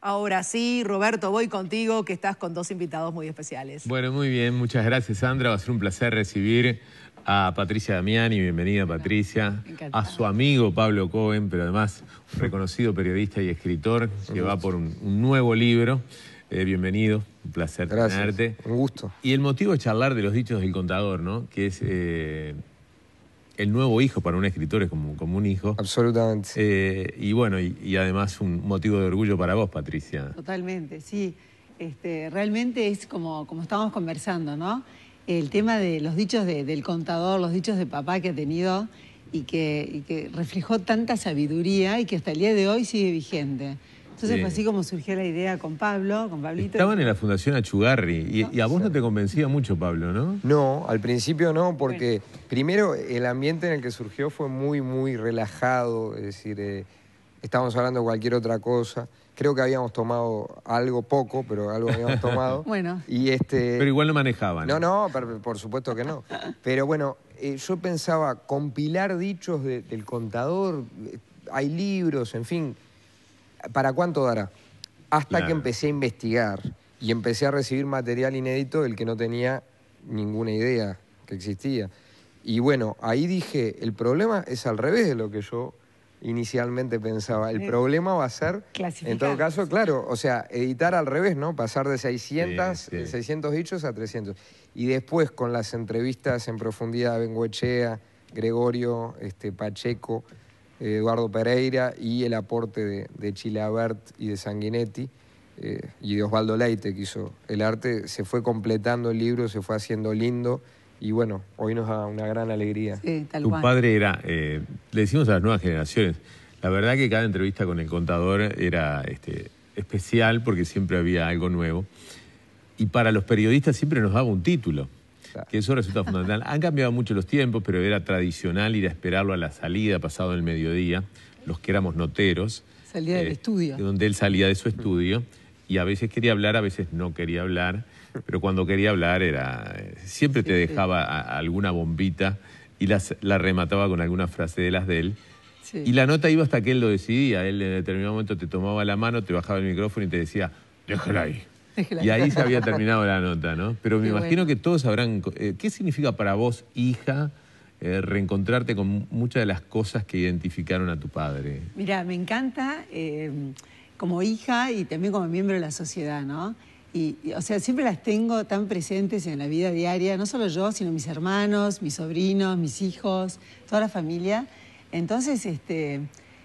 Ahora sí, Roberto, voy contigo, que estás con dos invitados muy especiales. Bueno, muy bien, muchas gracias, Sandra. Va a ser un placer recibir a Patricia Damiani, bienvenida Patricia, a su amigo Pablo Cohen, pero además un reconocido periodista y escritor que va por un, nuevo libro. Eh, bienvenido, un placer tenerte. Un gusto. Y el motivo es charlar de los dichos del contador, ¿no? Que es eh, el nuevo hijo para un escritor es como, un hijo. Absolutamente. Eh, y bueno, y, además un motivo de orgullo para vos, Patricia. Totalmente, sí. Este, realmente es como, como estábamos conversando, ¿no? El tema de los dichos del contador, los dichos de papá que ha tenido y que reflejó tanta sabiduría y que hasta el día de hoy sigue vigente. Entonces fue pues, así como surgió la idea con Pablo, con Pablito. Estaban en la Fundación Achugarri y, a vos no te convencía mucho Pablo, ¿no? No, al principio no, porque primero el ambiente en el que surgió fue muy, muy relajado, es decir, eh, estábamos hablando de cualquier otra cosa. Creo que habíamos tomado algo poco, pero algo habíamos tomado. bueno. Y este... Pero igual no manejaban. No, no, por supuesto que no. Pero bueno, eh, yo pensaba compilar dichos del contador, eh, hay libros, en fin ¿para cuánto dará? Hasta que empecé a investigar y empecé a recibir material inédito del que no tenía ninguna idea que existía. Y bueno, ahí dije, el problema es al revés de lo que yo inicialmente pensaba. El problema va a ser, en todo caso, claro, o sea, editar al revés, ¿no? Pasar de 600, dichos a 300. Y después con las entrevistas en profundidad de Benguechea, Gregorio, este, Pacheco, Eduardo Pereira y el aporte de, Chile Chilabert y de Sanguinetti eh, y de Osvaldo Leite que hizo el arte, se fue completando el libro, se fue haciendo lindo y bueno, hoy nos da una gran alegría. Sí, tu padre era, eh, le decimos a las nuevas generaciones, la verdad que cada entrevista con el contador era este, especial porque siempre había algo nuevo y para los periodistas siempre nos daba un título. Que eso resulta fundamental. Han cambiado mucho los tiempos, pero era tradicional ir a esperarlo a la salida, pasado el mediodía, los que éramos noteros. Salía del eh, estudio. Donde él salía de su estudio y a veces quería hablar, a veces no quería hablar, pero cuando quería hablar era eh, siempre te dejaba alguna bombita y las, la remataba con alguna frase de las de él. Y la nota iba hasta que él lo decidía. Él en determinado momento te tomaba la mano, te bajaba el micrófono y te decía, déjala ahí. Y ahí se había terminado la nota, ¿no? Pero me imagino que todos sabrán, eh, ¿qué significa para vos, hija, eh, reencontrarte con muchas de las cosas que identificaron a tu padre? Mira, me encanta em, como hija y también como miembro de la sociedad, ¿no? Y, o sea, siempre las tengo tan presentes en la vida diaria, no solo yo, sino mis hermanos, mis sobrinos, mis hijos, toda la familia. Entonces, este,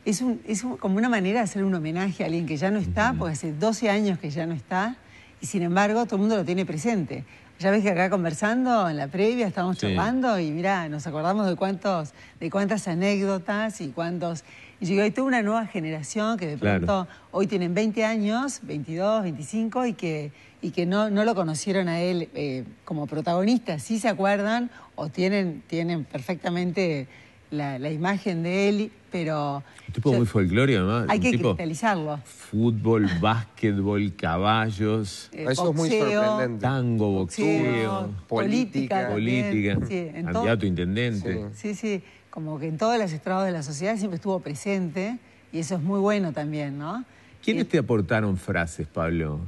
es, es como una manera de hacer un homenaje a alguien que ya no está, porque hace 12 años que ya no está, y sin embargo todo el mundo lo tiene presente. Ya ves que acá conversando, en la previa, estábamos chupando y mira, nos acordamos de cuántos, de cuántas anécdotas y cuántos... Y yo digo, hay toda una nueva generación que de pronto hoy tienen 20 años, 22, 25, y que, y que no, no lo conocieron a él eh, como protagonista. Sí se acuerdan o tienen, tienen perfectamente la, imagen de él, pero... Un tipo muy folclórico, además. Hay que cristalizarlo. Fútbol, básquetbol, caballos. Eh, eso es muy sorprendente. Tango, boxeo. política. Política. candidato intendente. Sí. sí, Como que en todos los estrados de la sociedad siempre estuvo presente y eso es muy bueno también, ¿no? ¿Quiénes te aportaron frases, Pablo?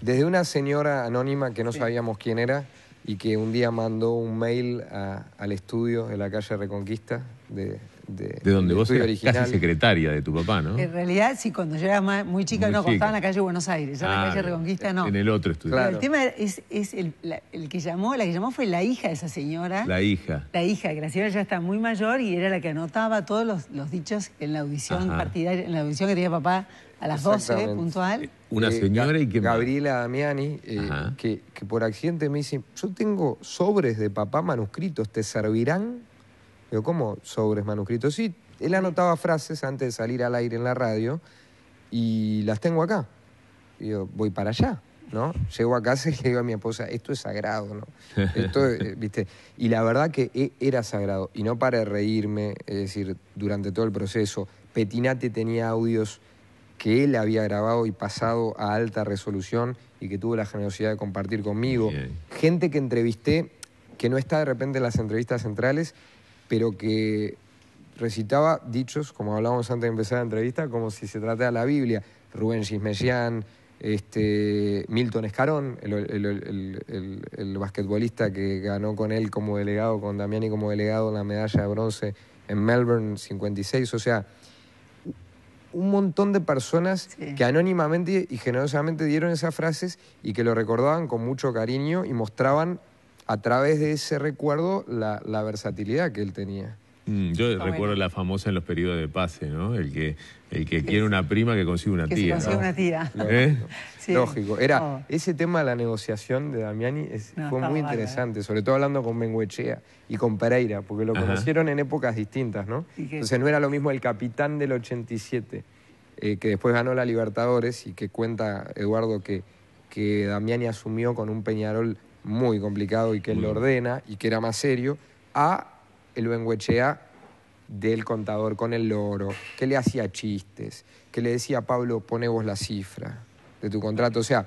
desde una señora anónima que no sabíamos quién era, y que un día mandó un mail al estudio en la calle Reconquista de, de, donde vos eras casi secretaria de tu papá, ¿no? En realidad, sí, cuando yo era muy chica, no, cuando en la calle Buenos Aires, ya en la ah, calle Reconquista no. En el otro estudio. Claro. el tema es, el, que llamó, la que llamó fue la hija de esa señora. La hija. La hija, que la señora ya está muy mayor y era la que anotaba todos los, dichos en la audición partidaria, en la audición que tenía papá a las 12, puntual. Eh, una eh, señora y Gabriela Damiani, eh, que, que, por accidente me dice, yo tengo sobres de papá manuscritos, ¿te servirán? Digo, ¿cómo sobres manuscritos? Sí, él anotaba frases antes de salir al aire en la radio y las tengo acá. Digo, voy para allá. ¿no? Llego a casa y le digo a mi esposa, esto es sagrado, ¿no? ¿viste? Y la verdad que e, era sagrado. Y no para de reírme, es decir, durante todo el proceso. Petinate tenía audios que él había grabado y pasado a alta resolución y que tuvo la generosidad de compartir conmigo. Gente que entrevisté, que no está de repente en las entrevistas centrales, pero que recitaba dichos, como hablábamos antes de empezar la entrevista, como si se tratara la Biblia. Rubén Gismellán, este, Milton Escarón, el, basquetbolista que ganó con él como delegado, con Damiani como delegado en la medalla de bronce en Melbourne 56. O sea, un montón de personas que anónimamente y generosamente dieron esas frases y que lo recordaban con mucho cariño y mostraban a través de ese recuerdo la versatilidad que él tenía. Mm, yo recuerdo la famosa en los periodos de pase, ¿no? El que, el que quiere una prima que consigue una tía. Que consigue una tía. ¿Eh? Lógico. Era, Ese tema de la negociación de Damiani fue muy interesante, sobre todo hablando con Menguechea y con Pereira, porque lo conocieron en épocas distintas, ¿no? Entonces no era lo mismo el capitán del 87, eh, que después ganó la Libertadores y que cuenta Eduardo que, que Damiani asumió con un Peñarol muy complicado y que lo ordena y que era más serio, a el Benguechea del contador con el loro, que le hacía chistes, que le decía a Pablo, pone vos la cifra de tu contrato. O sea,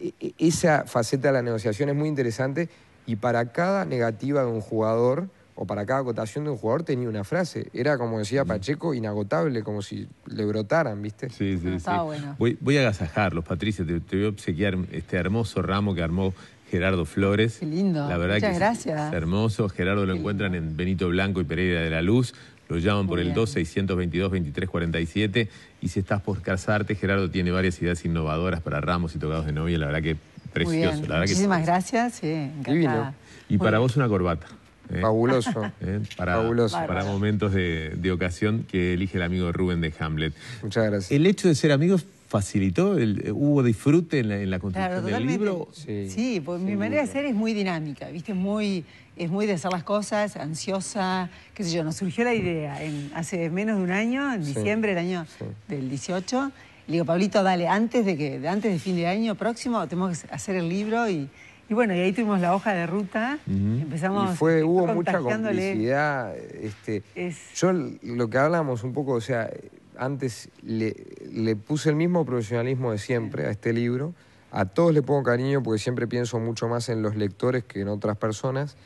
e, e, esa faceta de la negociación es muy interesante y para cada negativa de un jugador o para cada acotación de un jugador tenía una frase. Era, como decía Pacheco, inagotable, como si le brotaran, ¿viste? Sí, sí, Bueno. Voy, a agasajarlos, Patricia, te voy a obsequiar este hermoso ramo que armó Gerardo Flores. Qué lindo. La verdad Muchas que gracias. Es hermoso. Gerardo lo encuentran en Benito Blanco y Pereira de la Luz. Lo llaman por el el 622 2347 Y si estás por casarte, Gerardo tiene varias ideas innovadoras para ramos y tocados de novia. La verdad que precioso. Muchísimas gracias. Sí, Y para vos una corbata. ¿eh? fabuloso. ¿Eh? para, fabuloso. Para momentos de, de, ocasión que elige el amigo Rubén de Hamlet. Muchas gracias. El hecho de ser amigos facilitó, el, eh, hubo disfrute en la, construcción del libro. Sí, pues mi manera de ser es muy dinámica, ¿viste? Muy, es muy de hacer las cosas, ansiosa, qué sé yo, nos surgió la idea hace menos de un año, en diciembre del año del 18. Le digo, Pablito, dale, antes de que, antes de fin de año próximo, tenemos que hacer el libro y, bueno, y ahí tuvimos la hoja de ruta, empezamos... Y fue, hubo mucha complicidad. Este, Yo lo que hablamos un poco, o sea, antes le, puse el mismo profesionalismo de siempre a este libro. A todos le pongo cariño porque siempre pienso mucho más en los lectores que en otras personas,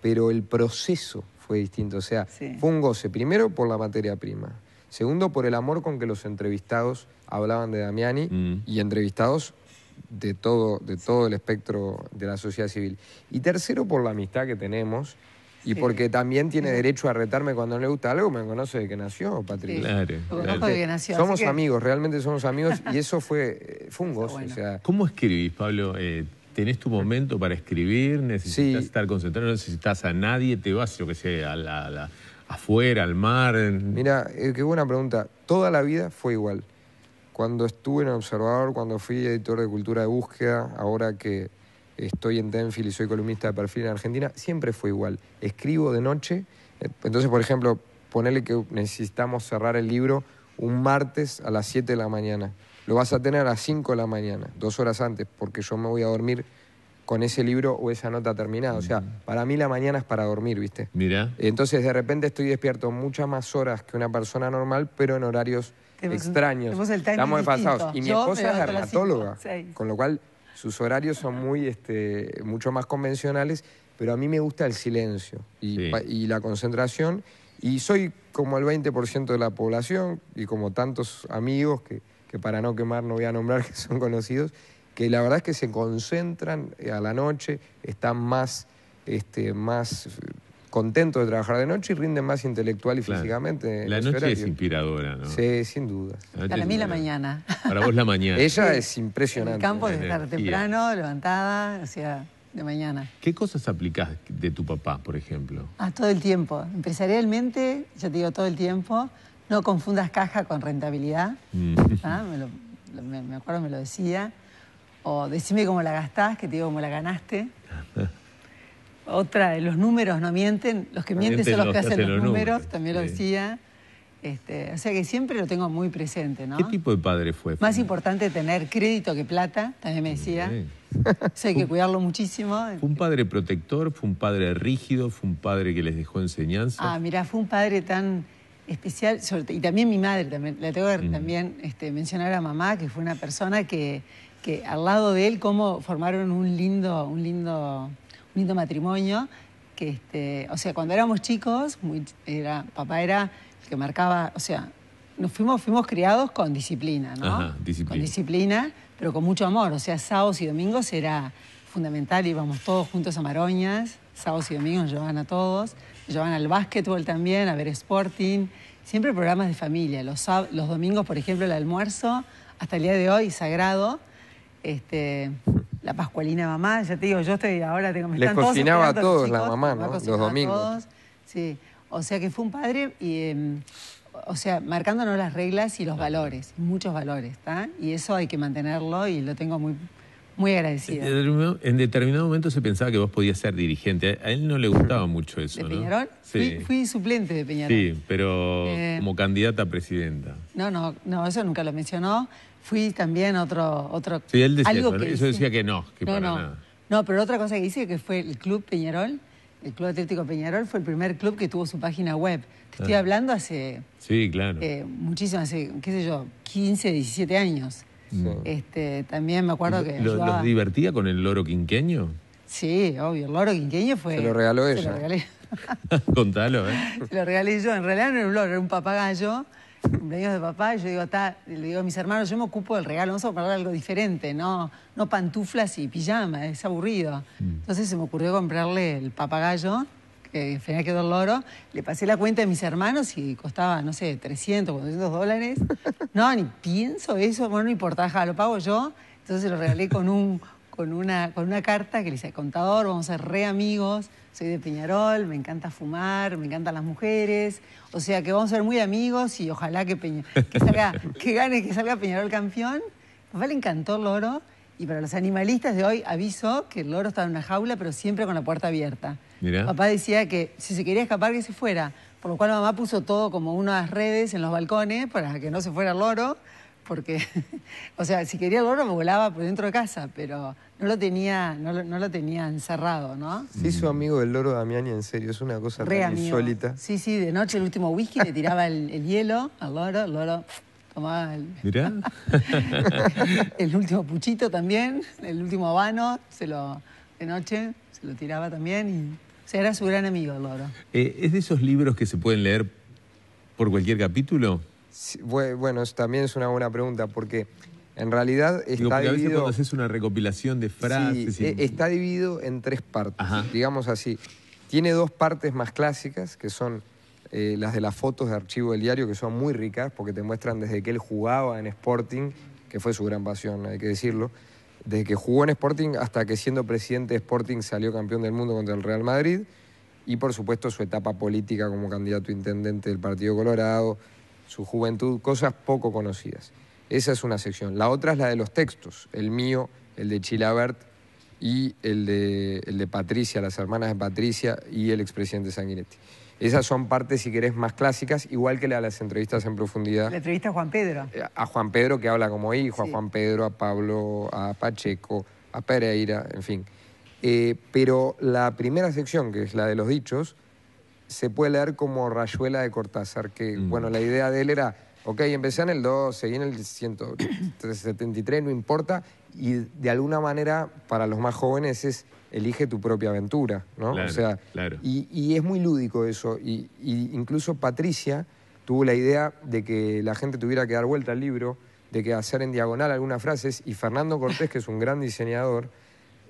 pero el proceso fue distinto. O sea, fue un goce, primero por la materia prima, segundo por el amor con que los entrevistados hablaban de Damiani mm. y entrevistados de todo, de todo el espectro de la sociedad civil. Y tercero por la amistad que tenemos y porque también tiene derecho a retarme cuando no le gusta algo, me conoce de que nació, Patricio. Claro, nació, somos amigos, realmente somos amigos y eso fue, eh, un gozo. ¿Cómo escribís, Pablo? Eh, ¿Tenés tu momento para escribir? ¿Necesitas estar concentrado? necesitas a nadie? ¿Te vas, yo que sea, a la, afuera, al mar? Mira, eh, qué buena pregunta. Toda la vida fue igual. Cuando estuve en el Observador, cuando fui editor de Cultura de Búsqueda, ahora que estoy en Denfield y soy columnista de perfil en Argentina, siempre fue igual. Escribo de noche, eh, entonces, por ejemplo, ponerle que necesitamos cerrar el libro un martes a las 7 de la mañana. Lo vas a tener a las 5 de la mañana, dos horas antes, porque yo me voy a dormir con ese libro o esa nota terminada. O sea, para mí la mañana es para dormir, ¿viste? Mira. Entonces, de repente estoy despierto muchas más horas que una persona normal, pero en horarios extraños. Estamos desfasados. Y mi esposa es dermatóloga, con lo cual sus horarios son muy, este, mucho más convencionales, pero a mí me gusta el silencio y, la concentración. Y soy como el 20% de la población y como tantos amigos que, que para no quemar no voy a nombrar que son conocidos, que la verdad es que se concentran eh, a la noche, están más, este, más ...contento de trabajar de noche y rinde más intelectual y físicamente. La noche es inspiradora, ¿no? Sí, sin duda. Para mí la mañana. Para vos la mañana. Ella es impresionante. En el campo de estar temprano, levantada, o sea, de mañana. ¿Qué cosas aplicás de tu papá, por ejemplo? Ah, todo el tiempo. Empresarialmente, yo te digo todo el tiempo, no confundas caja con rentabilidad. Mm. ¿ah? Me, lo, me acuerdo me lo decía. O decime cómo la gastás, que te digo cómo la ganaste. Otra, los números no mienten, los que mienten, son los, que hacen, los números, también lo decía. Este, o sea que siempre lo tengo muy presente, ¿no? ¿Qué tipo de padre fue? Más importante tener crédito que plata, también me decía. O hay que cuidarlo muchísimo. ¿Fue un padre protector? ¿Fue un padre rígido? ¿Fue un padre que les dejó enseñanza? Ah, mira, fue un padre tan especial, y también mi madre, también, la tengo que también este, mencionar a mamá, que fue una persona que, al lado de él, cómo formaron un lindo, un lindo lindo matrimonio, que, este, o sea, cuando éramos chicos, muy, era, papá era el que marcaba, o sea, nos fuimos, fuimos criados con disciplina, ¿no? Con disciplina, pero con mucho amor. O sea, sábados y domingos era fundamental, íbamos todos juntos a Maroñas, sábados y domingos llevaban a todos, llevaban al básquetbol también, a ver Sporting, siempre programas de familia. Los, los domingos, por ejemplo, el almuerzo, hasta el día de hoy, sagrado. Este, la Pascualina mamá, ya te digo, yo estoy ahora... Tengo, mis Les cocinaba a todos la mamá, ¿no? Los domingos. sí, o sea que fue un padre y... Em, o sea, marcándonos las reglas y los valores, muchos valores, ¿está? Y eso hay que mantenerlo y lo tengo muy, muy agradecida. En determinado momento se pensaba que vos podías ser dirigente. A él no le gustaba mucho eso, ¿De Peñarol? Sí. Fui, suplente de Peñarol. Sí, pero eh. como candidata a presidenta. No, no, no, eso nunca lo mencionó. Fui también otro... otro sí, él decía, algo que eso decía que no, que no, para no. Nada. No, pero otra cosa que hice que fue el Club Peñarol, el Club Atlético Peñarol fue el primer club que tuvo su página web. Te estoy ah. hablando hace... Sí, claro. Eh, muchísimo, hace, qué sé yo, 15, 17 años. Este, también me acuerdo que... ¿Los divertía con el loro quinqueño? Sí, obvio. El loro quinqueño fue... Se lo regaló ella. Lo Contalo, ¿eh? Se lo regalé yo. En realidad no era un loro, era un papagayo cumpleaños de papá, yo digo, está, le digo a mis hermanos, yo me ocupo del regalo, vamos a comprar algo diferente, no, no pantuflas y pijama, es aburrido. Mm. Entonces se me ocurrió comprarle el papagayo, que al final quedó el loro, le pasé la cuenta de mis hermanos y costaba, no sé, 300, 400 dólares. No, ni pienso eso, bueno, no importa, ja, lo pago yo. Entonces lo regalé con un con una, con una carta que le dice, contador, vamos a ser re amigos, soy de Peñarol, me encanta fumar, me encantan las mujeres, o sea que vamos a ser muy amigos y ojalá que, que, salga, que gane, que salga Peñarol campeón. papá le encantó el loro y para los animalistas de hoy aviso que el loro estaba en una jaula pero siempre con la puerta abierta. Papá decía que si se quería escapar que se fuera, por lo cual mamá puso todo como unas redes en los balcones para que no se fuera el loro porque, o sea, si quería el loro me volaba por dentro de casa, pero no lo tenía, no lo, tenía encerrado, ¿no? Sí, su amigo del loro Damiani, en serio, es una cosa Re Sí, sí, de noche el último whisky le tiraba el, hielo al loro, el loro tomaba el... ¿Mirá? el último puchito también, el último habano, se lo, de noche se lo tiraba también y... O sea, era su gran amigo el loro. Eh, ¿Es de esos libros que se pueden leer por cualquier capítulo? Bueno, también es una buena pregunta porque en realidad está dividido... A una recopilación de frases... E-, está dividido en tres partes, digamos así. Tiene dos partes más clásicas, que son eh, las de las fotos de archivo del diario, que son muy ricas, porque te muestran desde que él jugaba en Sporting, que fue su gran pasión, hay que decirlo, desde que jugó en Sporting hasta que siendo presidente de Sporting salió campeón del mundo contra el Real Madrid, y por supuesto su etapa política como candidato intendente del Partido Colorado, su juventud, cosas poco conocidas. Esa es una sección. La otra es la de los textos, el mío, el de Chilabert y el de, de Patricia, las hermanas de Patricia y el expresidente Sanguinetti. Esas son partes, si querés, más clásicas, igual que la de las entrevistas en profundidad. La entrevista a Juan Pedro. Eh, a Juan Pedro, que habla como hijo, a Juan Pedro, a Pablo, a Pacheco, a Pereira, en fin. Eh, pero la primera sección, que es la de los dichos, se puede leer como Rayuela de Cortázar, que mm. bueno, la idea de él era, ok, empecé en el 2, seguí en el 173, no importa, y de alguna manera para los más jóvenes es elige tu propia aventura, ¿no? o sea, y, es muy lúdico eso, y, y incluso Patricia tuvo la idea de que la gente tuviera que dar vuelta al libro, de que hacer en diagonal algunas frases, y Fernando Cortés, que es un gran diseñador,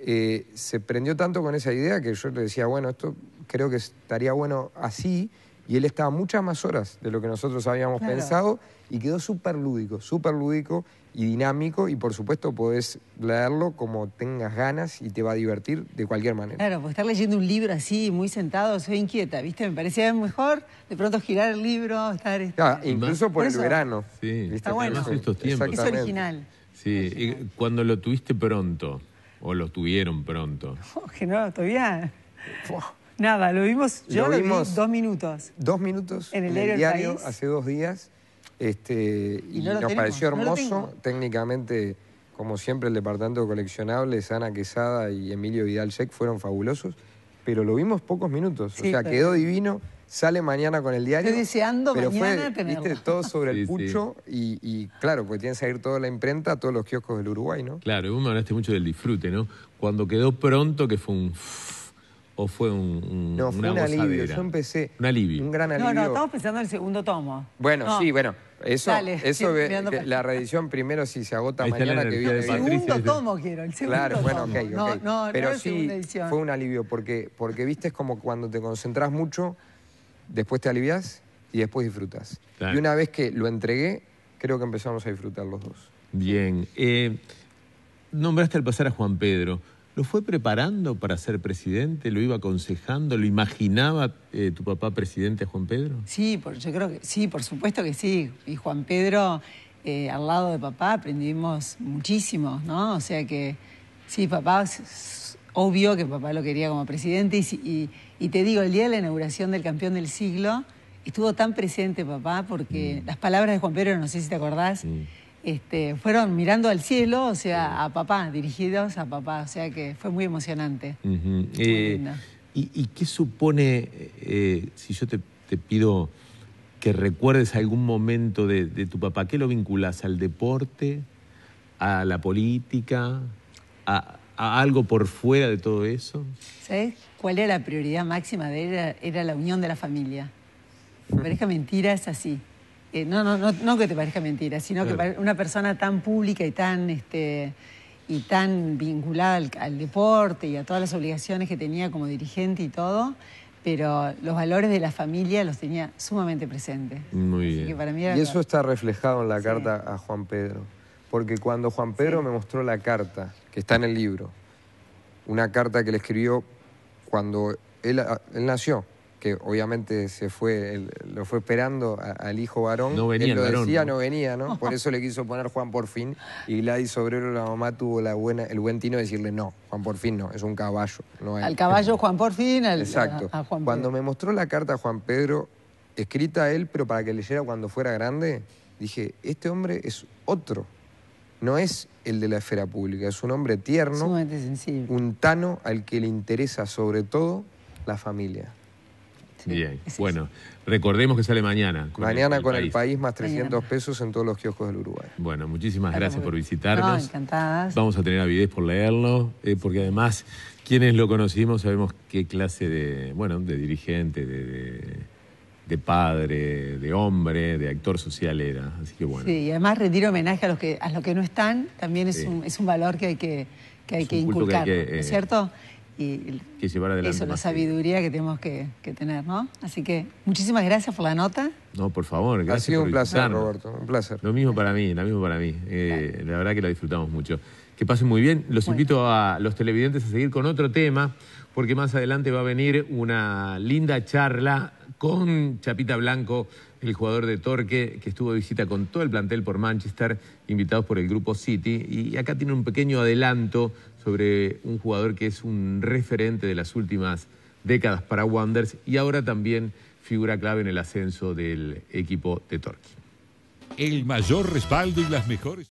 eh, se prendió tanto con esa idea que yo le decía, bueno, esto creo que estaría bueno así. Y él estaba muchas más horas de lo que nosotros habíamos pensado y quedó súper lúdico, súper lúdico y dinámico y por supuesto podés leerlo como tengas ganas y te va a divertir de cualquier manera. Claro, pues estar leyendo un libro así, muy sentado, soy inquieta, ¿viste? Me parecía mejor de pronto girar el libro, estar... Este ah, incluso por, el verano. está bueno. Estos Es original. Sí, cuando lo tuviste pronto, ¿O lo tuvieron pronto? No, que no, todavía... Nada, lo vimos, yo lo, dos minutos. Dos minutos en el, diario hace dos días. Este, y, nos pareció hermoso, técnicamente, como siempre, el departamento de coleccionables, Ana Quesada y Emilio Vidal fueron fabulosos, pero lo vimos pocos minutos, o sea, quedó divino sale mañana con el diario. Estoy deseando pero mañana fue, Viste todo sobre el pucho Y, claro, porque tiene que salir toda la imprenta, todos los kioscos del Uruguay, ¿no? Claro, vos me hablaste mucho del disfrute, ¿no? Cuando quedó pronto que fue un... ¿O fue un, un No, fue un alivio. Yo empecé... Un alivio. Un gran alivio. No, no, estamos pensando en el segundo tomo. Bueno, sí, bueno. Eso, eso la reedición primero si se agota mañana que viene. El segundo tomo quiero, el segundo Claro, tomo. bueno, ok, ok. No, no, Pero sí, fue un alivio porque, porque viste, es como cuando te concentras mucho después te alivias y después disfrutas. Y una vez que lo entregué, creo que empezamos a disfrutar los dos. Bien. Eh, nombraste al pasar a Juan Pedro. ¿Lo fue preparando para ser presidente? ¿Lo iba aconsejando? ¿Lo imaginaba eh, tu papá presidente a Juan Pedro? Sí, por, yo creo que sí, por supuesto que sí. Y Juan Pedro, eh, al lado de papá, aprendimos muchísimo, ¿no? O sea que sí, papá obvio que papá lo quería como presidente y, te digo, el día de la inauguración del campeón del siglo estuvo tan presente papá porque mm. las palabras de Juan Pedro, no sé si te acordás, este, fueron mirando al cielo, o sea, a papá, dirigidos a papá, o sea que fue muy emocionante. Eh, y, qué supone, eh, si yo te, pido que recuerdes algún momento de, tu papá, ¿qué lo vinculas al deporte, a la política? A, algo por fuera de todo eso? ¿Sabes cuál era la prioridad máxima de él? Era, la unión de la familia. Me parezca mentira es así. Eh, no, no, no, que te parezca mentira, sino que una persona tan pública y tan, este, y tan vinculada al, deporte y a todas las obligaciones que tenía como dirigente y todo, pero los valores de la familia los tenía sumamente presentes. Muy bien. y eso está reflejado en la carta a Juan Pedro porque cuando Juan Pedro me mostró la carta, que está en el libro, una carta que le escribió cuando él, ah, nació, que obviamente se fue, lo fue esperando al hijo varón. No el varón, decía, ¿no? venía, ¿no? Por eso le quiso poner Juan por fin. Y Gladys Obrero, la mamá, tuvo el buen tino de decirle, no, Juan por no, es un caballo. Al caballo Juan por fin, al, Exacto. cuando me mostró la carta Juan Pedro, escrita a él, pero para que leyera cuando fuera grande, dije, este hombre es otro no es el de la esfera pública, es un hombre tierno, un tano al que le interesa sobre todo la familia. Bien, bueno, recordemos que sale mañana. mañana con el, país. más 300 pesos en todos los kioscos del Uruguay. Bueno, muchísimas gracias por visitarnos. encantadas. Vamos a tener avidez por leerlo, eh, porque además quienes lo conocimos sabemos qué clase de, bueno, de dirigente, de de padre, de hombre, de actor social era. Así que bueno. Sí, y además rendir homenaje a los que, a los que no están también es, un, valor que hay que, hay que inculcar, eh, cierto? Y que llevar adelante eso, la sabiduría que tenemos que, tener, ¿no? Así que muchísimas gracias por la nota. No, por favor, gracias. Ha sido un placer, Roberto, un placer. Lo mismo para mí, lo mismo para mí. Eh, la verdad que la disfrutamos mucho. Que pasen muy bien. Los invito a los televidentes a seguir con otro tema, porque más adelante va a venir una linda charla con Chapita Blanco, el jugador de Torque, que estuvo de visita con todo el plantel por Manchester, invitados por el grupo City. Y acá tiene un pequeño adelanto sobre un jugador que es un referente de las últimas décadas para Wonders y ahora también figura clave en el ascenso del equipo de Torque. El mayor respaldo y las mejores...